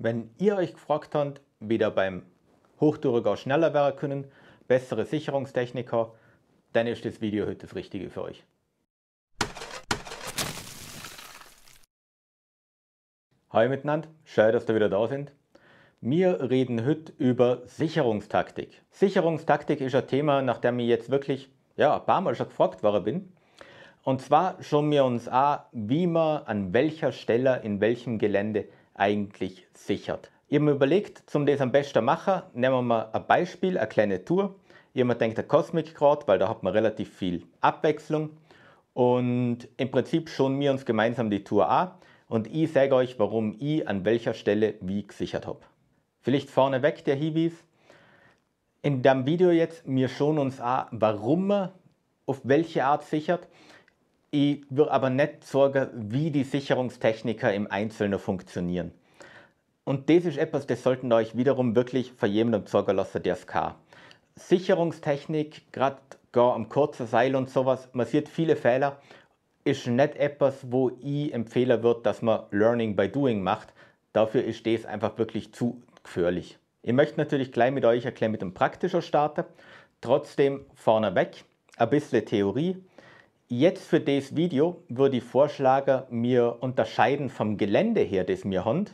Wenn ihr euch gefragt habt, wie ihr beim Hochduriger schneller werden können, bessere Sicherungstechniker, dann ist das Video heute das Richtige für euch. Hi miteinander, schön, dass ihr wieder da sind. Wir reden heute über Sicherungstaktik. Sicherungstaktik ist ein Thema, nach dem ich jetzt wirklich ja, ein paar Mal schon gefragt worden bin. Und zwar schauen wir uns an, wie man an welcher Stelle, in welchem Gelände eigentlich sichert. Ihr habt mir überlegt, zum das am besten machen, nehmen wir mal ein Beispiel, eine kleine Tour. Ihr habt denkt, der Cosmic Grad, weil da hat man relativ viel Abwechslung. Und im Prinzip schon wir uns gemeinsam die Tour an und ich sage euch, warum ich an welcher Stelle wie gesichert habe. Vielleicht vorneweg der Hiwis. In dem Video jetzt, wir schon uns an, warum man auf welche Art sichert. Ich würde aber nicht sorgen, wie die Sicherungstechniker im Einzelnen funktionieren. Und das ist etwas, das sollten euch wiederum wirklich vor jemandem sorgen lassen, der es kann. Sicherungstechnik, gerade gar am kurzen Seil und sowas, man sieht viele Fehler, ist nicht etwas, wo ich empfehlen würde, dass man Learning by Doing macht. Dafür ist das einfach wirklich zu gefährlich. Ich möchte natürlich gleich mit euch erklären, mit dem Praktischer starten. Trotzdem vorneweg ein bisschen Theorie Jetzt für das Video würde ich vorschlagen, mir unterscheiden vom Gelände her, das wir haben,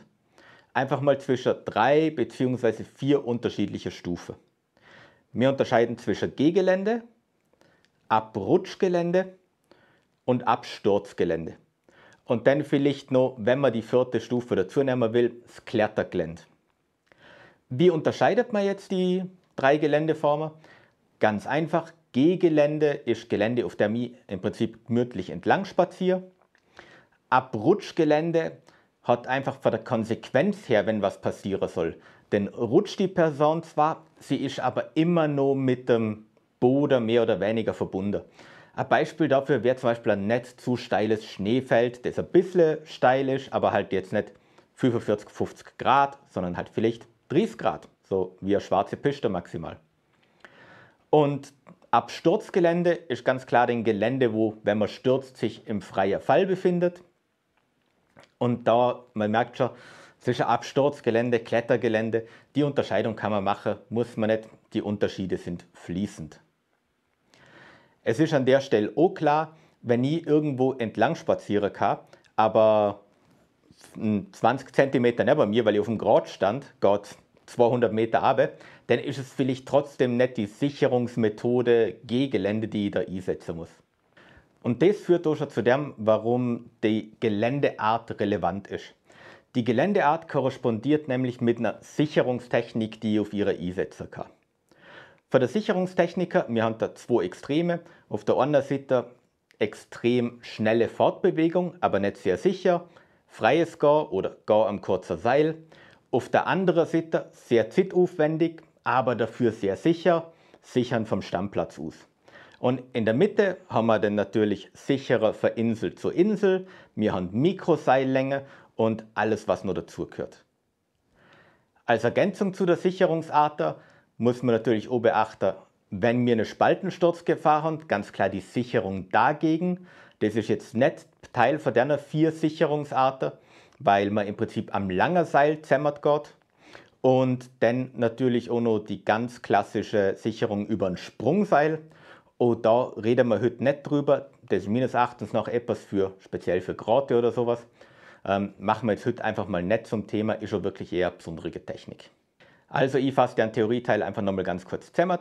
einfach mal zwischen drei bzw. vier unterschiedliche Stufen. Wir unterscheiden zwischen Gehgelände, Abrutschgelände und Absturzgelände. Und dann vielleicht noch, wenn man die vierte Stufe dazu nehmen will, das Klettergelände. Wie unterscheidet man jetzt die drei Geländeformen? Ganz einfach, G-Gelände ist Gelände, auf dem ich im Prinzip gemütlich entlang spaziere. Abrutschgelände hat einfach von der Konsequenz her, wenn was passieren soll. Denn rutscht die Person zwar, sie ist aber immer nur mit dem Boden mehr oder weniger verbunden. Ein Beispiel dafür wäre zum Beispiel ein nicht zu steiles Schneefeld, das ein bisschen steil ist, aber halt jetzt nicht 45, 50 Grad, sondern halt vielleicht 30 Grad, so wie eine schwarze Piste maximal. Und Absturzgelände ist ganz klar ein Gelände, wo, wenn man stürzt, sich im freien Fall befindet. Und da, man merkt schon, zwischen Absturzgelände, Klettergelände, die Unterscheidung kann man machen, muss man nicht. Die Unterschiede sind fließend. Es ist an der Stelle auch klar, wenn ich irgendwo entlang spazieren kann, aber 20 cm neben mir, weil ich auf dem Grat stand, geht 200 Meter runter, dann ist es vielleicht trotzdem nicht die Sicherungsmethode gegen Gelände, die ich da einsetzen muss. Und das führt schon zu dem, warum die Geländeart relevant ist. Die Geländeart korrespondiert nämlich mit einer Sicherungstechnik, die ich auf ihre einsetzen kann. Für der Sicherungstechniker, wir haben da zwei Extreme. Auf der einen Seite extrem schnelle Fortbewegung, aber nicht sehr sicher. Freies Gehen oder Gehen am kurzen Seil. Auf der anderen Seite sehr zeitaufwendig, aber dafür sehr sicher, sichern vom Stammplatz aus. Und in der Mitte haben wir dann natürlich sicherer von Insel zu Insel, wir haben Mikroseillänge und alles, was noch dazugehört. Als Ergänzung zu der Sicherungsarter muss man natürlich auch beachten, wenn wir eine Spaltensturzgefahr haben, ganz klar die Sicherung dagegen. Das ist jetzt nicht Teil von der vier Sicherungsarten, weil man im Prinzip am langen Seil zämmert geht. Und dann natürlich auch noch die ganz klassische Sicherung über ein Sprungseil. Und oh, da reden wir heute nicht drüber. Das ist meines Erachtens noch etwas für speziell für Grotte oder sowas. Ähm, machen wir jetzt heute einfach mal nicht zum Thema, ist schon wirklich eher besondere Technik. Also ich fasse den Theorieteil einfach nochmal ganz kurz zusammen.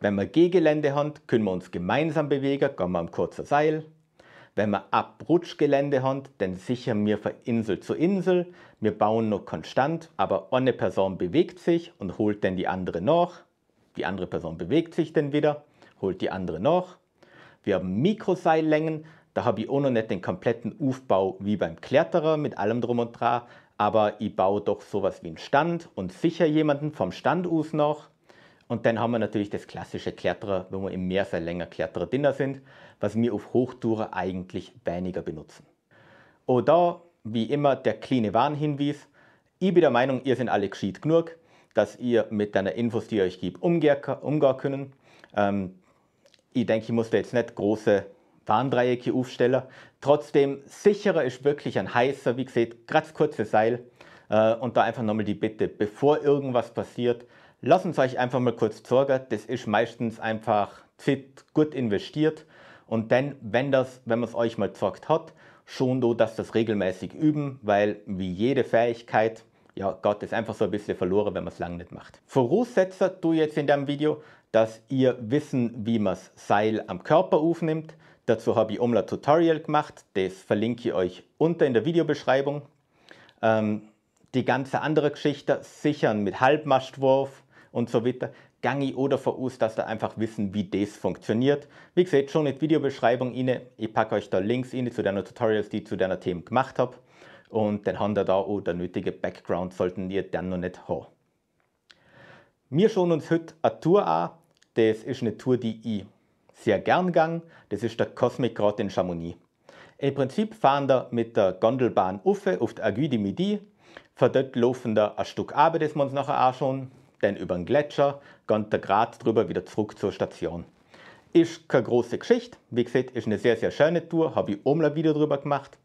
Wenn wir g haben, können wir uns gemeinsam bewegen, gehen wir am kurzen Seil wenn wir Abrutschgelände haben, dann sichern wir von Insel zu Insel. Wir bauen noch konstant, aber eine Person bewegt sich und holt dann die andere noch. Die andere Person bewegt sich dann wieder, holt die andere noch. Wir haben Mikroseillängen, da habe ich auch noch nicht den kompletten Aufbau wie beim Kletterer mit allem drum und dran, aber ich baue doch sowas wie einen Stand und sicher jemanden vom Stand aus noch. Und dann haben wir natürlich das klassische Kletterer, wenn wir im Meerseil länger Kletterer dünner sind, was wir auf Hochtourer eigentlich weniger benutzen. Oder wie immer, der kleine Warnhinweis. Ich bin der Meinung, ihr seid alle gescheit genug, dass ihr mit deiner Infos, die ich euch gebe, umgehen, umgehen können. Ähm, ich denke, ich muss da jetzt nicht große Warndreiecke aufstellen. Trotzdem, sicherer ist wirklich ein heißer, wie gesagt, ganz kurzes Seil. Äh, und da einfach nochmal die Bitte, bevor irgendwas passiert, Lassen Sie euch einfach mal kurz zeigen, das ist meistens einfach Zeit gut investiert und dann, wenn, das, wenn man es euch mal gezeigt hat, schon so, dass das regelmäßig üben, weil wie jede Fähigkeit, ja, Gott ist einfach so ein bisschen verloren, wenn man es lange nicht macht. Voraussetzer du jetzt in deinem Video, dass ihr wissen, wie man das Seil am Körper aufnimmt. Dazu habe ich um Tutorial gemacht, das verlinke ich euch unter in der Videobeschreibung. Ähm, die ganze andere Geschichte, sichern mit Halbmastwurf, und so weiter, gang ich auch davon aus, dass ihr einfach wissen, wie das funktioniert. Wie gesagt, schon in die Videobeschreibung inne. Ich packe euch da Links inne zu den Tutorials, die ich zu den Themen gemacht habe. Und dann habt ihr da auch den nötigen Background, sollten ihr dann noch nicht haben. Wir schauen uns heute eine Tour an. Das ist eine Tour, die ich sehr gern gang. Das ist der Cosmic Grad in Chamonix. Im Prinzip fahren wir mit der Gondelbahn Uffe auf der Aiguille du Midi. Von dort laufen wir ein Stück Arbeit, das wir uns nachher anschauen dann über den Gletscher, ganz der Grat drüber wieder zurück zur Station. Ist keine große Geschichte. Wie gesagt, ist eine sehr, sehr schöne Tour. Habe ich oben ein Video drüber gemacht.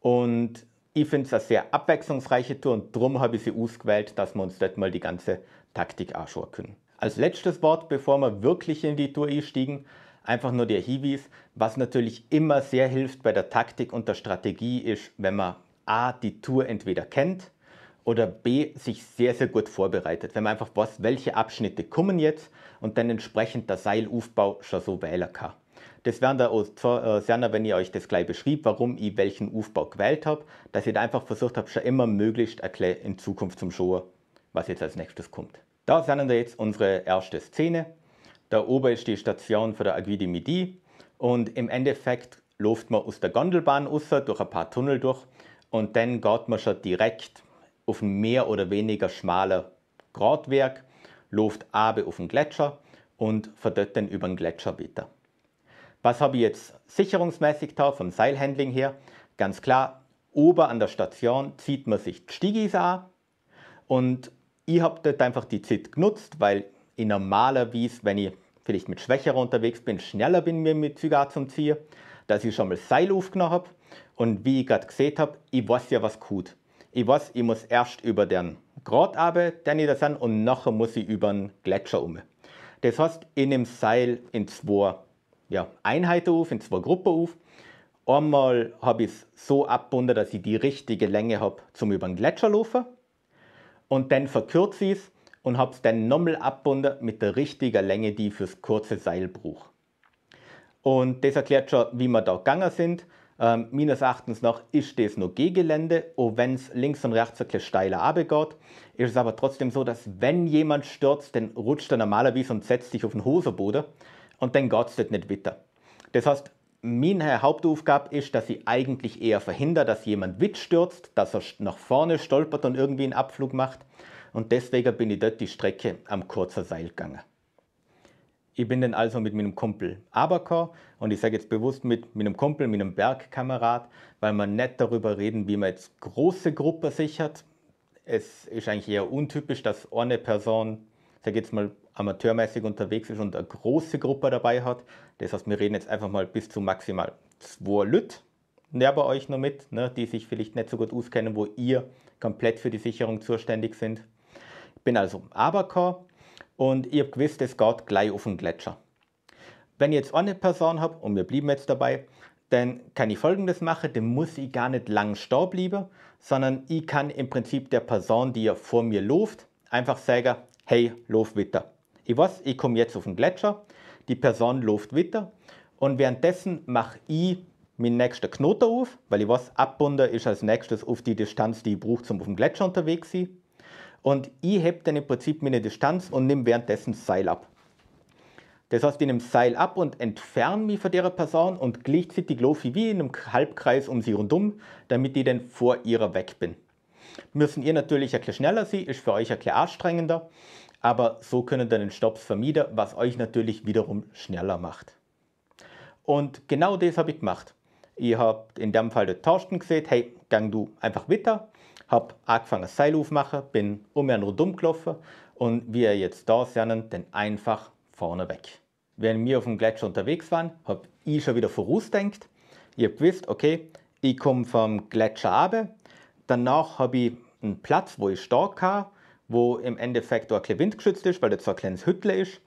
Und ich finde es eine sehr abwechslungsreiche Tour und darum habe ich sie ausgewählt, dass wir uns dort mal die ganze Taktik anschauen können. Als letztes Wort, bevor wir wirklich in die Tour einsteigen, einfach nur der Hiwis, was natürlich immer sehr hilft bei der Taktik und der Strategie ist, wenn man A, die Tour entweder kennt oder B, sich sehr, sehr gut vorbereitet. Wenn man einfach weiß, welche Abschnitte kommen jetzt und dann entsprechend der Seilaufbau schon so wählen kann. Das wären da auch äh, sehr, wenn ich euch das gleich beschrieb, warum ich welchen Aufbau gewählt habe, dass ich da einfach versucht habe, schon immer möglichst in Zukunft zum Schauen, was jetzt als nächstes kommt. Da sehen wir jetzt unsere erste Szene. Da oben ist die Station von der Aguidi Midi und im Endeffekt läuft man aus der Gondelbahn raus, durch ein paar Tunnel durch und dann geht man schon direkt auf ein mehr oder weniger schmalen Gratwerk, läuft abe auf den Gletscher und verdört dann über den Gletscher weiter. Was habe ich jetzt sicherungsmäßig da vom Seilhandling her? Ganz klar, oben an der Station zieht man sich die Stigis an und ich habe dort einfach die Zeit genutzt, weil in normaler Wies, wenn ich vielleicht mit Schwächerer unterwegs bin, schneller bin mir mit Züge zum Ziehen, dass ich schon mal Seil aufgenommen habe und wie ich gerade gesehen habe, ich weiß ja, was gut. Ich weiß, ich muss erst über den Grat runter, den ich da sind, und nachher muss ich über den Gletscher um. Das heißt, in dem Seil in zwei ja, Einheiten auf, in zwei Gruppen auf. Einmal habe ich es so abgebunden, dass ich die richtige Länge habe zum über den Gletscher laufen. Und dann verkürze ich es und habe es dann nochmal abgebunden mit der richtigen Länge, die ich fürs kurze Seil brauche. Und das erklärt schon, wie wir da gegangen sind. Ähm, meines Erachtens nach ist das nur Gehgelände, auch wenn es links und rechts ein bisschen steiler abgeht. Ist es aber trotzdem so, dass wenn jemand stürzt, dann rutscht er normalerweise und setzt sich auf den Hosenboden und dann geht es dort nicht weiter. Das heißt, meine Hauptaufgabe ist, dass ich eigentlich eher verhindere, dass jemand witstürzt, dass er nach vorne stolpert und irgendwie einen Abflug macht. Und deswegen bin ich dort die Strecke am kurzen Seil gegangen. Ich bin dann also mit meinem Kumpel Abaker und ich sage jetzt bewusst mit meinem Kumpel, mit einem Bergkamerad, weil wir nicht darüber reden, wie man jetzt große Gruppen sichert. Es ist eigentlich eher untypisch, dass eine Person, sage jetzt mal, amateurmäßig unterwegs ist und eine große Gruppe dabei hat. Das heißt, wir reden jetzt einfach mal bis zu maximal zwei Lüt, näher bei euch noch mit, ne, die sich vielleicht nicht so gut auskennen, wo ihr komplett für die Sicherung zuständig sind. Ich bin also Abaker und ich habe gewusst, es geht gleich auf den Gletscher. Wenn ich jetzt eine Person habe, und wir blieben jetzt dabei, dann kann ich folgendes machen, dann muss ich gar nicht lang stehen bleiben, sondern ich kann im Prinzip der Person, die ja vor mir läuft, einfach sagen, hey, lauf weiter. Ich weiß, ich komme jetzt auf den Gletscher, die Person läuft weiter und währenddessen mache ich meinen nächsten Knoten auf, weil ich weiß, abbunden ist als nächstes auf die Distanz, die ich brauche, um auf dem Gletscher unterwegs zu sein. Und ich hebe dann im Prinzip meine Distanz und nehme währenddessen Seil ab. Das heißt, ich nehme Seil ab und entferne mich von der Person und gleichzeitig laufe ich wie in einem Halbkreis um sie rundum, damit ich dann vor ihrer weg bin. Müssen ihr natürlich ein bisschen schneller sein, ist für euch ein bisschen anstrengender, aber so können dann den Stops vermieden, was euch natürlich wiederum schneller macht. Und genau das habe ich gemacht. Ich habt in dem Fall den Tauschen gesehen, hey, gang du einfach weiter, habe angefangen Seil aufmachen, bin umher nur dumm und wie ihr jetzt da sehen, dann einfach vorne weg. Während wir auf dem Gletscher unterwegs waren, habe ich schon wieder vorausdenkt. Ich habe gewusst, okay, ich komme vom Gletscher ab. Danach habe ich einen Platz, wo ich stark kann, wo im Endeffekt auch ein windgeschützt ist, weil das so ein kleines Hüttle ist.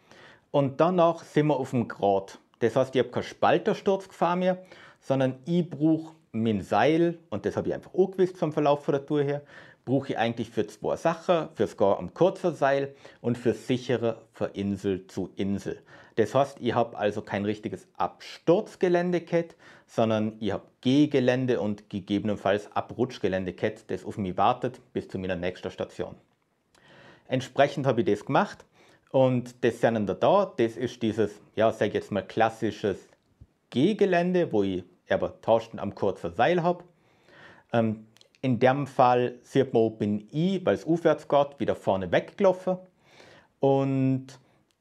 Und danach sind wir auf dem Grat. Das heißt, ich habe keinen Spaltersturz gefahren mehr, sondern ich brauche mit dem Seil, und das habe ich einfach auch gewusst vom Verlauf von der Tour her, brauche ich eigentlich für zwei Sachen, fürs Gar am kurzen Seil und fürs sichere von Insel zu Insel. Das heißt, ich habe also kein richtiges Absturzgelände gehabt, sondern ich habe Gehgelände und gegebenenfalls Abrutschgelände gehabt, das auf mich wartet bis zu meiner nächsten Station. Entsprechend habe ich das gemacht und das sind da, das ist dieses, ja, sage jetzt mal klassisches Gehgelände, wo ich aber tauschten am kurzen Seil habe. Ähm, in dem Fall sieht man, bin I, weil es aufwärts geht, wieder vorne weggelaufen. Und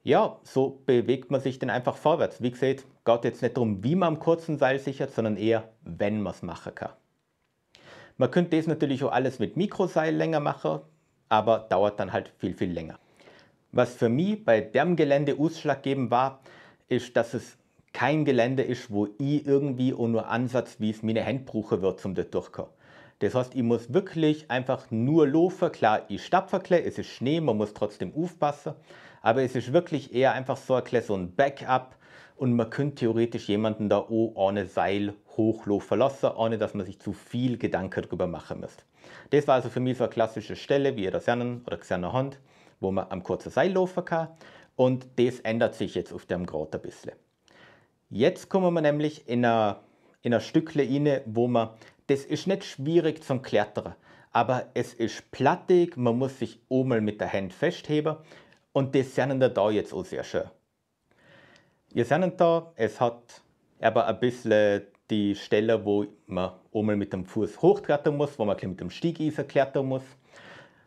ja, so bewegt man sich dann einfach vorwärts. Wie gesagt, geht jetzt nicht darum, wie man am kurzen Seil sichert, sondern eher, wenn man es machen kann. Man könnte das natürlich auch alles mit Mikroseil länger machen, aber dauert dann halt viel, viel länger. Was für mich bei dem Gelände ausschlaggebend war, ist, dass es kein Gelände ist, wo ich irgendwie und nur ansatzweise meine Hände brauchen wird, um das durchzukommen. Das heißt, ich muss wirklich einfach nur laufen. Klar, ich stapfe klar, es ist Schnee, man muss trotzdem aufpassen. Aber es ist wirklich eher einfach so ein, so ein Backup und man könnte theoretisch jemanden da auch ohne Seil hochlaufen lassen, ohne dass man sich zu viel Gedanken darüber machen müsste. Das war also für mich so eine klassische Stelle, wie ihr das seht, oder gesehen habt, wo man am kurzen Seil laufen kann. Und das ändert sich jetzt auf dem Grad ein bisschen. Jetzt kommen wir nämlich in ein in a Stückle rein, wo man, das ist nicht schwierig zum Klettern, aber es ist plattig, man muss sich einmal mit der Hand festheben und das sehen wir da jetzt auch sehr schön. Ihr seht da, es hat aber ein bisschen die Stelle, wo man einmal mit dem Fuß hochklettern muss, wo man mit dem Stiegeisen klettern muss.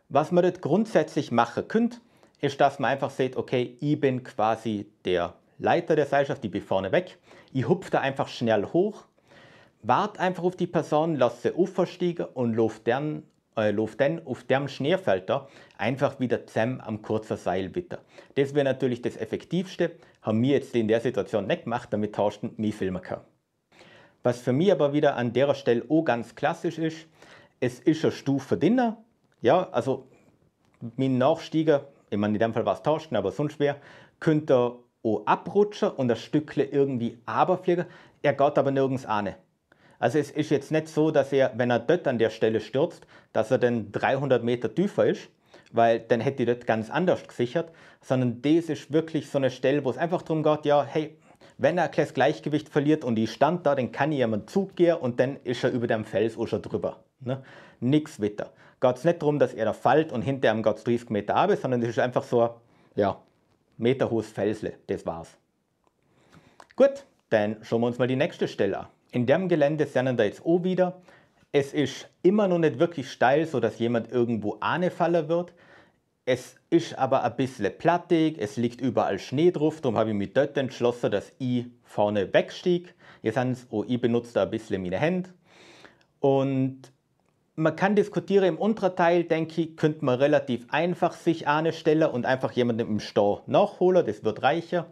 Was man dort grundsätzlich machen könnte, ist, dass man einfach sieht, okay, ich bin quasi der Leiter der Seilschaft, die bin vorne weg. Ich hupfe da einfach schnell hoch, warte einfach auf die Person, lasse sie aufsteigen und lauf dann, äh, lauf dann auf dem Schneefelder einfach wieder zusammen am kurzen Seil bitte. Das wäre natürlich das Effektivste, haben wir jetzt in der Situation nicht gemacht, damit tauschten mich filmen kann. Was für mich aber wieder an der Stelle auch ganz klassisch ist, es ist eine Stufe dünner. Ja, also mein Nachsteiger, ich meine, in dem Fall war es tauschen, aber sonst wäre, könnte o abrutschen und ein Stückle irgendwie runterfliege. Er geht aber nirgends an. Also es ist jetzt nicht so, dass er, wenn er dort an der Stelle stürzt, dass er dann 300 Meter tiefer ist, weil dann hätte ich dort ganz anders gesichert, sondern das ist wirklich so eine Stelle, wo es einfach darum geht, ja, hey, wenn er ein kleines Gleichgewicht verliert und ich stand da, dann kann ich jemand zugehen und dann ist er über dem Fels auch schon drüber. Ne? Nix weiter. Geht es nicht darum, dass er da fällt und hinter ihm geht es 30 Meter ab, sondern es ist einfach so, ja, Meter hohes Felsle, das war's. Gut, dann schauen wir uns mal die nächste Stelle an. In dem Gelände sehen wir da jetzt auch wieder. Es ist immer noch nicht wirklich steil, sodass jemand irgendwo anefallen wird. Es ist aber ein bisschen plattig, es liegt überall Schnee drauf, darum habe ich mich dort entschlossen, dass ich vorne wegstieg. Jetzt haben es auch oh, ich da ein bisschen meine Hände. Und man kann diskutieren, im unteren Teil, denke ich, könnte man relativ einfach sich eine stellen und einfach jemanden im Stau nachholen, das wird reicher.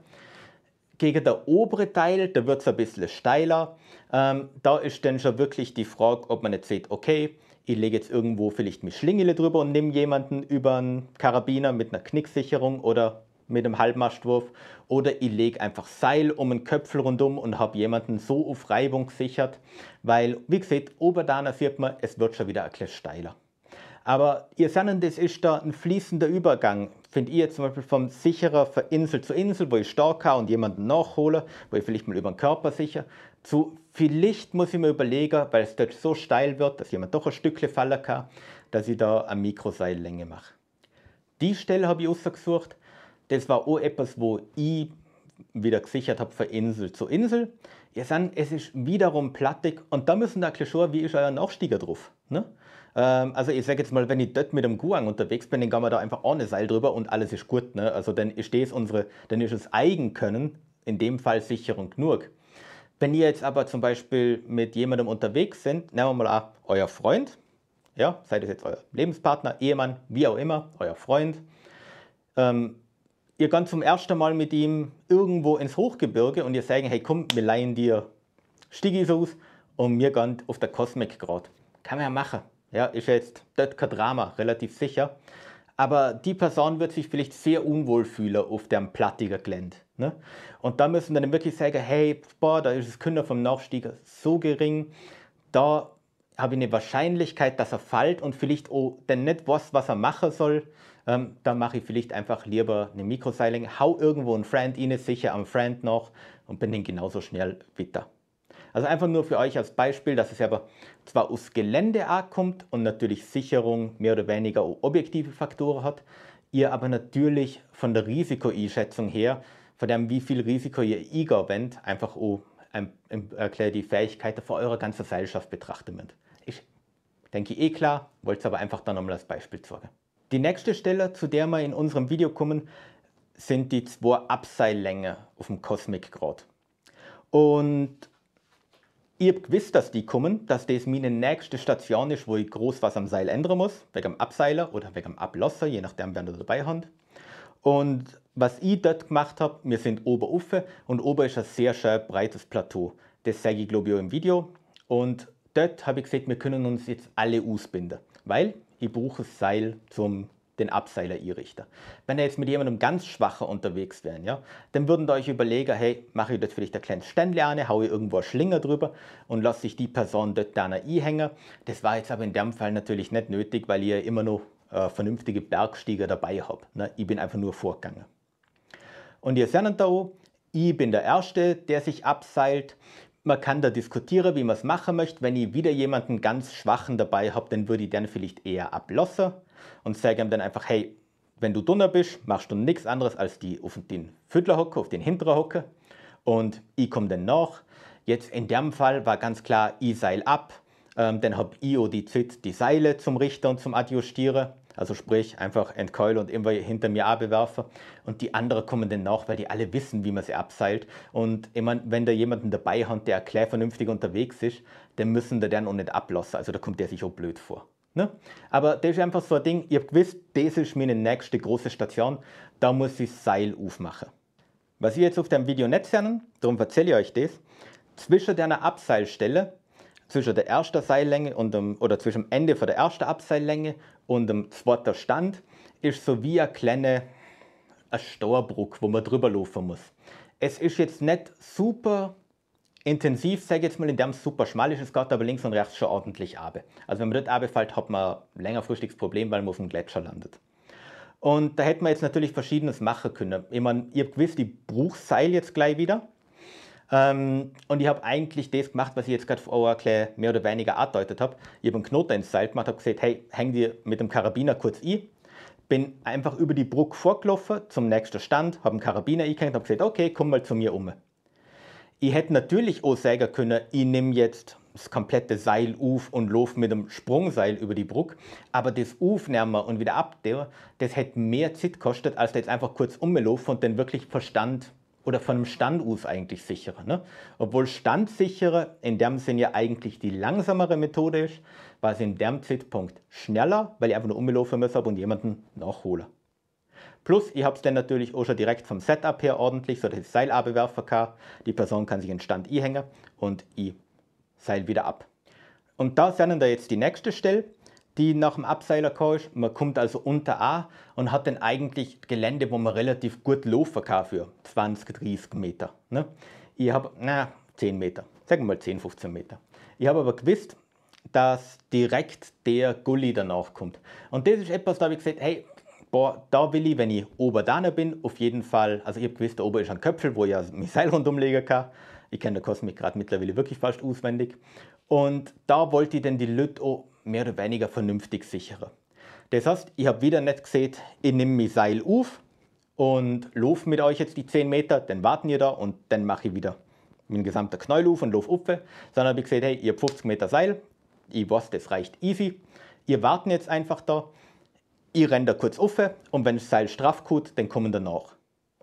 Gegen der obere Teil, da wird es ein bisschen steiler. Ähm, da ist dann schon wirklich die Frage, ob man jetzt sieht, okay, ich lege jetzt irgendwo vielleicht mit Schlingele drüber und nehme jemanden über einen Karabiner mit einer Knicksicherung oder mit einem Halbmastwurf oder ich lege einfach Seil um einen Köpfel rundum und habe jemanden so auf Reibung gesichert, weil, wie gesagt, oben da sieht man, es wird schon wieder ein bisschen steiler. Aber ihr seht, das ist da ein fließender Übergang. Finde ich jetzt zum Beispiel vom sicherer von Insel zu Insel, wo ich stark kann und jemanden nachhole, wo ich vielleicht mal über den Körper sicher, zu vielleicht muss ich mir überlegen, weil es dort so steil wird, dass jemand doch ein Stückchen fallen kann, dass ich da eine Mikroseillänge mache. Die Stelle habe ich ausgesucht, das war auch etwas, wo ich wieder gesichert habe von Insel zu Insel. Ihr seht, es ist wiederum plattig und da müssen da schauen, wie ist euer Nachstieger drauf. Ne? Ähm, also ich sage jetzt mal, wenn ich dort mit dem Guang unterwegs bin, dann gehen wir da einfach auch ohne Seil drüber und alles ist gut. Ne? Also dann ist, das unsere, dann ist es Eigenkönnen, in dem Fall Sicherung genug. Wenn ihr jetzt aber zum Beispiel mit jemandem unterwegs sind, nehmen wir mal auch euer Freund, ja, seid es jetzt euer Lebenspartner, Ehemann, wie auch immer, euer Freund, ähm, ihr geht zum ersten Mal mit ihm irgendwo ins Hochgebirge und ihr sagen, hey komm, wir leihen dir Stigis aus und wir gehen auf der Cosmic Grad. Kann man ja machen. Ja, ist jetzt dort kein Drama, relativ sicher. Aber die Person wird sich vielleicht sehr unwohl fühlen auf dem plattiger Glend. Ne? Und da müssen wir dann wirklich sagen, hey, boah, da ist das Künder vom Nachstieg so gering, da habe ich eine Wahrscheinlichkeit, dass er fällt und vielleicht auch dann nicht was, was er machen soll, ähm, dann mache ich vielleicht einfach lieber eine Microstyling, hau irgendwo einen Friend inne, sicher am Friend noch und bin dann genauso schnell wieder. Also einfach nur für euch als Beispiel, dass es aber zwar aus Gelände kommt und natürlich Sicherung mehr oder weniger objektive Faktoren hat, ihr aber natürlich von der Risikoeinschätzung her, von dem wie viel Risiko ihr eingewendet, einfach auch ein, ein, erklärt die Fähigkeiten vor eurer ganzen Seilschaft betrachten müsst. Ich denke eh klar, wollte es aber einfach dann nochmal als Beispiel zeigen. Die nächste Stelle, zu der wir in unserem Video kommen, sind die zwei Abseillänge auf dem Cosmic Grad. Und ihr wisst, dass die kommen, dass das meine nächste Station ist, wo ich groß was am Seil ändern muss, wegen dem Abseiler oder wegen dem Ablosser, je nachdem, wer da dabei habt. Und was ich dort gemacht habe, wir sind oben offen und oben ist ein sehr schön breites Plateau. Das sage ich, glaube ich, auch im Video. Und dort habe ich gesagt, wir können uns jetzt alle ausbinden, weil ich brauche ein Seil zum den Abseiler einrichten. Wenn ihr jetzt mit jemandem ganz schwacher unterwegs wären, ja, dann würden ihr euch überlegen, hey, mache ich das vielleicht ein kleines Ständchen an, haue ich irgendwo eine Schlinge drüber und lasse sich die Person dort dann einhängen. Das war jetzt aber in dem Fall natürlich nicht nötig, weil ihr immer noch äh, vernünftige Bergsteiger dabei habt. Ne? Ich bin einfach nur vorgegangen. Und ihr seht da, ich bin der Erste, der sich abseilt. Man kann da diskutieren, wie man es machen möchte. Wenn ich wieder jemanden ganz Schwachen dabei habe, dann würde ich den vielleicht eher ablassen und sage ihm dann einfach, hey, wenn du dünner bist, machst du nichts anderes als die auf den Füdler auf den hinteren hocken und ich komme dann nach. Jetzt in dem Fall war ganz klar, ich seil ab, ähm, dann habe ich auch die Zeit, die Seile zum Richter und zum Adjustieren. Also sprich, einfach Entkeule und immer hinter mir abwerfen. Und die anderen kommen dann nach, weil die alle wissen, wie man sie abseilt. Und ich wenn da jemanden dabei hat, der klar vernünftig unterwegs ist, dann müssen da dann auch nicht ablassen. Also da kommt der sich auch blöd vor. Ne? Aber das ist einfach so ein Ding, ihr habt gewusst, das ist meine nächste große Station, da muss ich das Seil aufmachen. Was ihr jetzt auf dem Video nicht sehen, darum erzähle ich euch das, zwischen deiner Abseilstelle zwischen der ersten Seillänge und dem, oder zwischen dem Ende von der ersten Abseillänge und dem zweiten Stand ist so wie ein kleiner Storbruck, wo man drüber laufen muss. Es ist jetzt nicht super intensiv, sage ich jetzt mal, in dem es super schmal ist, es geht aber links und rechts schon ordentlich ab. Also wenn man dort abfällt, hat man ein längerfristiges Problem, weil man auf dem Gletscher landet. Und da hätte man jetzt natürlich Verschiedenes machen können. Ich meine, ihr habt gewiss, die Bruchseil jetzt gleich wieder. Ähm, und ich habe eigentlich das gemacht, was ich jetzt gerade vorher gleich mehr oder weniger andeutet habe. Ich habe einen Knoten ins Seil gemacht, habe gesagt, hey, häng dir mit dem Karabiner kurz ein. Bin einfach über die Brücke vorgelaufen zum nächsten Stand, habe einen Karabiner eingehängt, habe gesagt, okay, komm mal zu mir um. Ich hätte natürlich auch sagen können, ich nehme jetzt das komplette Seil auf und laufe mit dem Sprungseil über die Brücke. Aber das Aufnehmen und wieder abdehnen, das hätte mehr Zeit gekostet, als jetzt einfach kurz umlaufen und dann wirklich Verstand oder von einem Standuf eigentlich sicherer. Ne? Obwohl standsichere in dem Sinn ja eigentlich die langsamere Methode ist, war sie in dem Zeitpunkt schneller, weil ich einfach nur umlaufen muss und jemanden nachhole. Plus, ich habe es dann natürlich auch schon direkt vom Setup her ordentlich, so dass ich Seil abwerfen kann. Die Person kann sich in den Stand hängen und ich Seil wieder ab. Und da sind dann da jetzt die nächste Stelle die nach dem Abseiler gekommen ist. Man kommt also unter A und hat dann eigentlich Gelände, wo man relativ gut laufen kann für 20, 30 Meter. Ne? Ich habe, na, 10 Meter, sagen wir mal 10, 15 Meter. Ich habe aber gewusst, dass direkt der Gully danach kommt. Und das ist etwas, da habe ich gesagt, hey, boah, da will ich, wenn ich Oberdaner bin, auf jeden Fall, also ich habe gewusst, da oben ist ein Köpfel, wo ich ja mein Seil rundumlegen kann. Ich kenne den Kosmik gerade mittlerweile wirklich fast auswendig. Und da wollte ich dann die Leute auch mehr oder weniger vernünftig sichere. Das heißt, ich habe wieder nicht gesehen, ich nehme mein Seil auf und laufe mit euch jetzt die 10 Meter, dann warten ihr da und dann mache ich wieder meinen gesamten Knäuel auf und laufe auf, sondern habe ich gesehen, hey, ihr habt 50 Meter Seil, ich weiß, das reicht easy, ihr warten jetzt einfach da, ich renne da kurz auf und wenn das Seil straff kommt, dann kommen danach.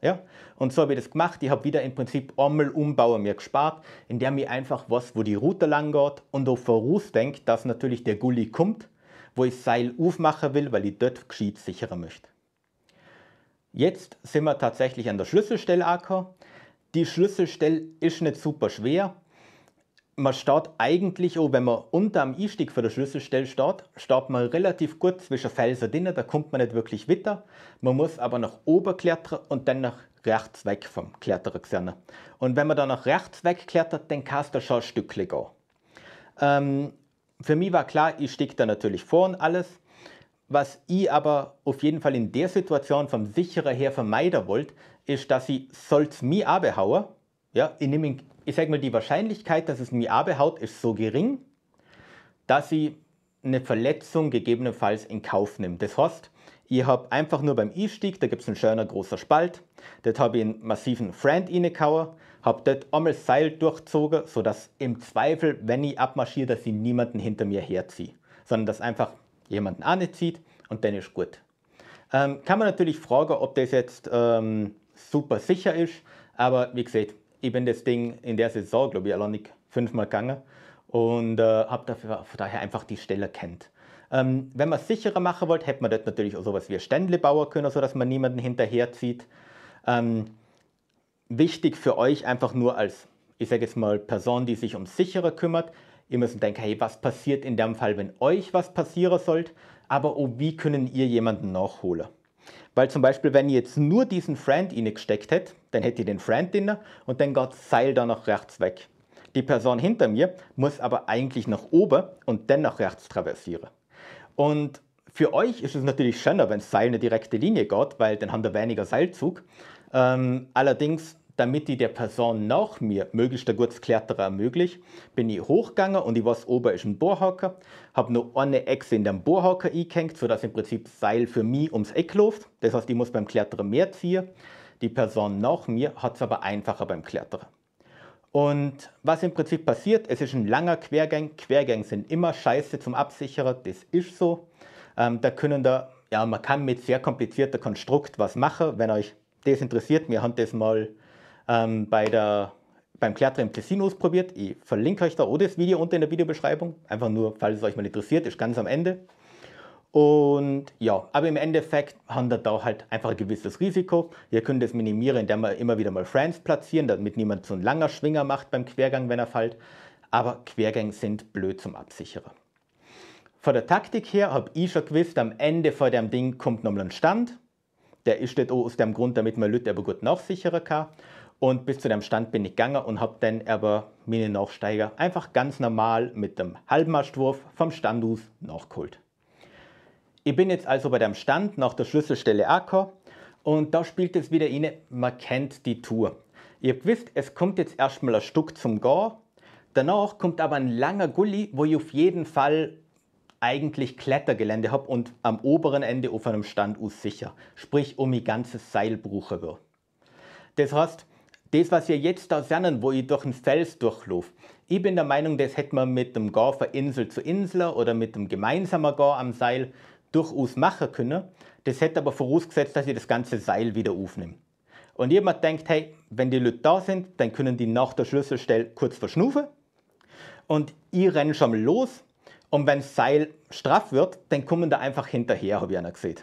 Ja? Und so habe ich das gemacht. Ich habe wieder im Prinzip einmal Umbauer mir gespart, indem ich einfach was, wo die Route lang geht und auf voraus denke, dass natürlich der Gully kommt, wo ich das Seil aufmachen will, weil ich dort geschieht sichern möchte. Jetzt sind wir tatsächlich an der Schlüsselstelle angekommen. Die Schlüsselstelle ist nicht super schwer. Man startet eigentlich, auch wenn man unter am Einstieg von der Schlüsselstelle startet, startet man relativ gut zwischen Felsen drinnen, da kommt man nicht wirklich weiter. Man muss aber nach oben klettern und dann nach rechts weg vom Kletterer gesehen. Und wenn man dann nach rechts wegklettert, dann kannst du schon ein Stückchen gehen. Ähm, für mich war klar, ich stieg da natürlich vor und alles. Was ich aber auf jeden Fall in der Situation vom sicherer her vermeiden wollte, ist, dass ich, es mir abhauen, ja, ich, nehm, ich sag mal, die Wahrscheinlichkeit, dass es mir abhaut, ist so gering, dass ich eine Verletzung gegebenenfalls in Kauf nehme. Das heißt, ich habe einfach nur beim Einstieg, da gibt es einen schönen großen Spalt, dort habe ich einen massiven Friend reingehauen, habe dort einmal Seil durchgezogen, sodass im Zweifel, wenn ich abmarschiere, dass ich niemanden hinter mir herziehe, sondern dass einfach jemanden anzieht und dann ist gut. Ähm, kann man natürlich fragen, ob das jetzt ähm, super sicher ist, aber wie gesagt, ich bin das Ding in der Saison, glaube ich, allein nicht fünfmal gegangen und äh, habe dafür daher einfach die Stelle kennt. Ähm, wenn man es sicherer machen wollte, hätte man das natürlich auch sowas wie Ständle bauen können, sodass man niemanden hinterherzieht. Ähm, wichtig für euch einfach nur als, ich sage jetzt mal, Person, die sich um Sicherer kümmert. Ihr müsst denken, hey, was passiert in dem Fall, wenn euch was passieren sollte? Aber oh, wie können ihr jemanden nachholen? Weil zum Beispiel, wenn ihr jetzt nur diesen Friend gesteckt hättet, dann hättet ihr den Friend inne und dann geht das Seil da nach rechts weg. Die Person hinter mir muss aber eigentlich nach oben und dann nach rechts traversieren. Und für euch ist es natürlich schöner, wenn das Seil eine direkte Linie geht, weil dann haben da weniger Seilzug. Ähm, allerdings, damit ich der Person nach mir möglichst ein gutes Kletterer ermöglicht, bin ich hochgegangen und ich weiß, oben ist ein Bohrhacker, habe nur eine Echse in den Bohrhacker eingehängt, sodass im Prinzip das Seil für mich ums Eck läuft. Das heißt, ich muss beim Kletterer mehr ziehen. Die Person nach mir hat es aber einfacher beim Klettern. Und was im Prinzip passiert, es ist ein langer Quergang. Quergänge sind immer scheiße zum Absicherer, das ist so. Ähm, da können da, ja, man kann mit sehr komplizierter Konstrukt was machen, wenn euch das interessiert. Wir haben das mal ähm, bei der, beim Klettern im Tessin ausprobiert. Ich verlinke euch da auch das Video unten in der Videobeschreibung. Einfach nur, falls es euch mal interessiert, ist ganz am Ende. Und ja, aber im Endeffekt haben wir da halt einfach ein gewisses Risiko. Ihr könnt es minimieren, indem wir immer wieder mal Friends platzieren, damit niemand so einen langen Schwinger macht beim Quergang, wenn er fällt. Aber Quergänge sind blöd zum Absichern. Von der Taktik her habe ich schon gewusst, am Ende vor dem Ding kommt nochmal ein Stand. Der ist nicht aus dem Grund, damit man Leute aber gut nachsichern kann. Und bis zu dem Stand bin ich gegangen und habe dann aber meine Nachsteiger einfach ganz normal mit dem Halbmastwurf vom Stand aus nachgeholt. Ich bin jetzt also bei dem Stand nach der Schlüsselstelle Acker und da spielt es wieder inne, man kennt die Tour. Ihr wisst, es kommt jetzt erstmal ein Stück zum Gar, danach kommt aber ein langer Gully, wo ich auf jeden Fall eigentlich Klettergelände habe und am oberen Ende auf einem Stand aus sicher, sprich um mein ganzes Seil brauche will. Das heißt, das, was ihr jetzt da sehen, wo ich durch den Fels durchlaufe, ich bin der Meinung, das hätte man mit dem Gar von Insel zu Insel oder mit dem gemeinsamen Gar am Seil durchaus machen können. Das hätte aber vorausgesetzt, dass ich das ganze Seil wieder aufnehme. Und jemand denkt, hey, wenn die Leute da sind, dann können die nach der Schlüsselstelle kurz verschnufen. Und ich renne schon mal los. Und wenn das Seil straff wird, dann kommen da einfach hinterher, habe ich einer gesehen.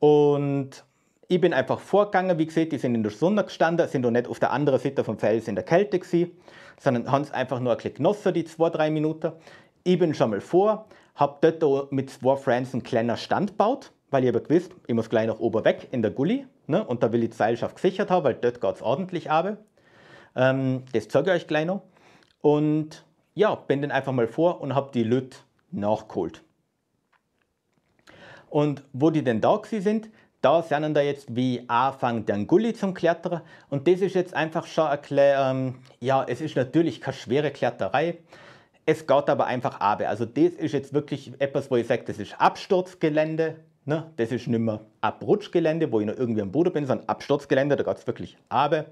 Und ich bin einfach vorgegangen, wie gesagt, die sind in der Sonne gestanden, sind doch nicht auf der anderen Seite vom Fels in der Kälte gewesen, sondern haben es einfach nur ein bisschen genossen, die zwei, drei Minuten. Ich bin schon mal vor, Habt dort mit zwei Friends einen kleinen Stand gebaut, weil ich habt gewusst, ich muss gleich nach oben weg in der Gully ne? und da will ich die Seilschaft gesichert haben, weil dort geht es ordentlich ab. Ähm, das zeige ich euch gleich noch. Und ja, bin dann einfach mal vor und habe die Lüt nachgeholt. Und wo die denn da sind, da sind da jetzt wie anfangen der Gully zum Klettern und das ist jetzt einfach schon ein klein, ähm, ja, es ist natürlich keine schwere Kletterei, es geht aber einfach ab. Also das ist jetzt wirklich etwas, wo ich sage, das ist Absturzgelände. Ne? Das ist nicht mehr Abrutschgelände, wo ich noch irgendwie am Boden bin, sondern Absturzgelände, da geht es wirklich ab.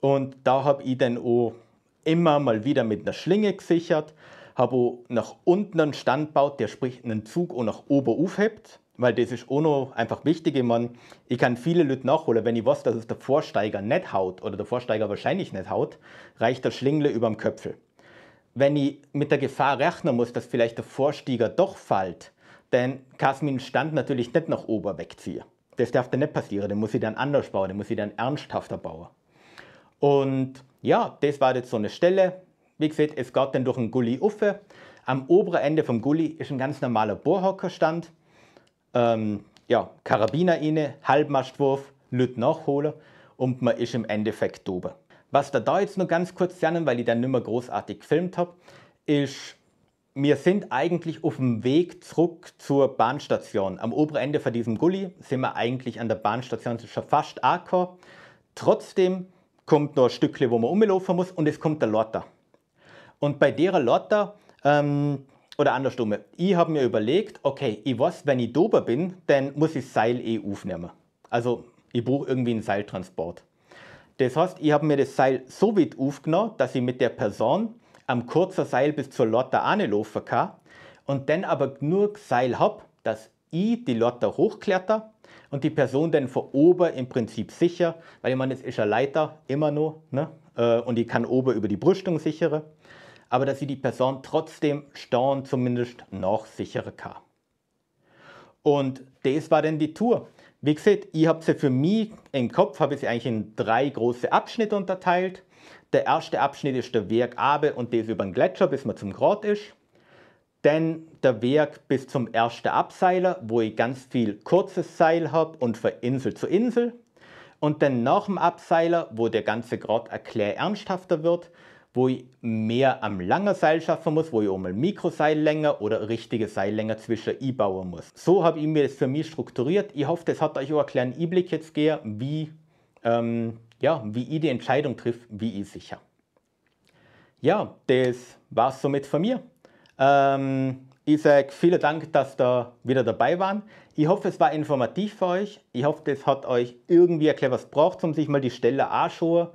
Und da habe ich dann auch immer mal wieder mit einer Schlinge gesichert, habe auch nach unten einen Stand gebaut, der spricht einen Zug auch nach oben aufhebt weil das ist auch noch einfach wichtig. Ich, meine, ich kann viele Leute nachholen. Wenn ich weiß, dass es der Vorsteiger nicht haut oder der Vorsteiger wahrscheinlich nicht haut, reicht der Schlingle über dem Köpfel wenn ich mit der Gefahr rechnen muss, dass vielleicht der Vorstieger doch fällt, dann kann ich meinen Stand natürlich nicht nach oben wegziehen. Das darf dann nicht passieren, den muss ich dann anders bauen, den muss ich dann ernsthafter bauen. Und ja, das war jetzt so eine Stelle. Wie gesagt, es geht dann durch einen Gully uffe. Am oberen Ende vom Gully ist ein ganz normaler Bohrhockerstand. Ähm, ja, Karabiner inne, Halbmastwurf, Lüt nachholen und man ist im Endeffekt dober. Was wir da jetzt nur ganz kurz lernen, weil ich dann nicht mehr großartig gefilmt habe, ist, wir sind eigentlich auf dem Weg zurück zur Bahnstation. Am oberen Ende von diesem Gully sind wir eigentlich an der Bahnstation, das ist schon fast angekommen. Trotzdem kommt noch ein Stückchen, wo man umlaufen muss und es kommt der Lotter. Und bei der Lotter, ähm, oder andersrum, ich habe mir überlegt, okay, ich weiß, wenn ich dober bin, dann muss ich Seil eh aufnehmen. Also ich brauche irgendwie einen Seiltransport. Das heißt, ich habe mir das Seil so weit aufgenommen, dass ich mit der Person am kurzen Seil bis zur Lotte anlaufen kann und dann aber genug Seil habe, dass ich die Lotte hochkletter und die Person dann von oben im Prinzip sicher, weil ich meine, es ist eine Leiter immer nur ne? Äh, und ich kann oben über die Brüstung sichere, aber dass ich die Person trotzdem staunen zumindest noch sichere kann. Und das war dann die Tour. Wie gesagt, ich habe sie für mich im Kopf, habe ich sie eigentlich in drei große Abschnitte unterteilt. Der erste Abschnitt ist der Weg Abe und der ist über den Gletscher, bis man zum Grat ist. Dann der Weg bis zum ersten Abseiler, wo ich ganz viel kurzes Seil habe und von Insel zu Insel. Und dann nach dem Abseiler, wo der ganze Grat erklärt ernsthafter wird, wo ich mehr am langen Seil schaffen muss, wo ich auch mal Mikroseillänge oder richtige Seillänge zwischen einbauen muss. So habe ich mir das für mich strukturiert. Ich hoffe, das hat euch auch einen kleinen Einblick jetzt gegeben, wie, ähm, ja, wie ich die Entscheidung trifft, wie ich sicher. Ja, das war es somit von mir. Ähm, ich sage vielen Dank, dass da wieder dabei waren. Ich hoffe, es war informativ für euch. Ich hoffe, das hat euch irgendwie erklärt, was braucht, um sich mal die Stelle anschauen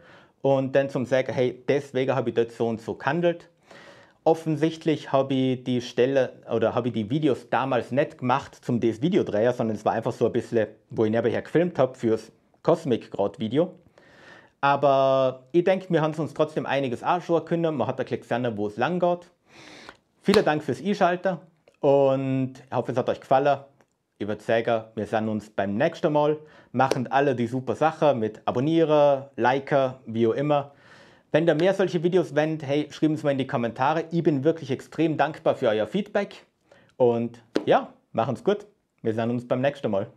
und dann zum sagen, hey, deswegen habe ich dort so und so gehandelt. Offensichtlich habe ich die Stelle oder habe ich die Videos damals nicht gemacht zum das Video sondern es war einfach so ein bisschen, wo ich nebenher gefilmt habe fürs Cosmic Grad Video. Aber ich denke, wir haben es uns trotzdem einiges anschauen können. Man hat ein gesehen, wo es lang geht. Vielen Dank fürs Einschalten und ich hoffe, es hat euch gefallen. Ich würde sagen, wir sehen uns beim nächsten Mal. Machen alle die super Sache mit Abonnieren, Liken, wie auch immer. Wenn ihr mehr solche Videos wendet, hey, schreiben es mal in die Kommentare. Ich bin wirklich extrem dankbar für euer Feedback. Und ja, machen's gut. Wir sehen uns beim nächsten Mal.